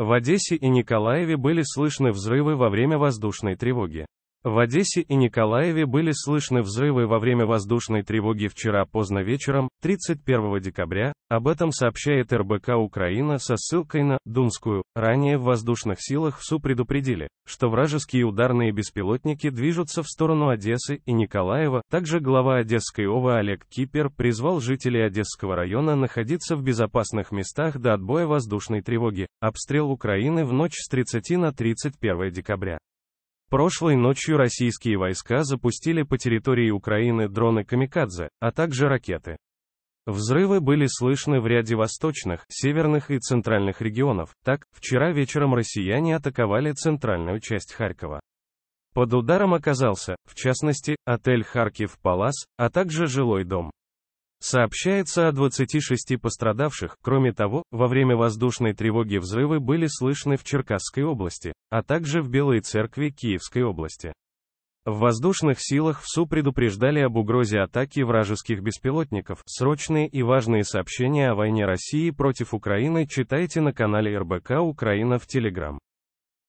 В Одессе и Николаеве были слышны взрывы во время воздушной тревоги. В Одессе и Николаеве были слышны взрывы во время воздушной тревоги вчера поздно вечером, 31 декабря, об этом сообщает РБК Украина со ссылкой на Думскую. Ранее в воздушных силах ВСУ предупредили, что вражеские ударные беспилотники движутся в сторону Одессы и Николаева. Также глава Одесской ОВА Олег Кипер призвал жителей Одесского района находиться в безопасных местах до отбоя воздушной тревоги. Обстрел Украины в ночь с 30 на 31 декабря. Прошлой ночью российские войска запустили по территории Украины дроны «Камикадзе», а также ракеты. Взрывы были слышны в ряде восточных, северных и центральных регионов. Так, вчера вечером россияне атаковали центральную часть Харькова. Под ударом оказался, в частности, отель «Харьков Палас», а также жилой дом. Сообщается о 26 пострадавших, кроме того, во время воздушной тревоги взрывы были слышны в Черкасской области, а также в Белой Церкви Киевской области. В воздушных силах ВСУ предупреждали об угрозе атаки вражеских беспилотников. Срочные и важные сообщения о войне России против Украины читайте на канале РБК Украина в Телеграм.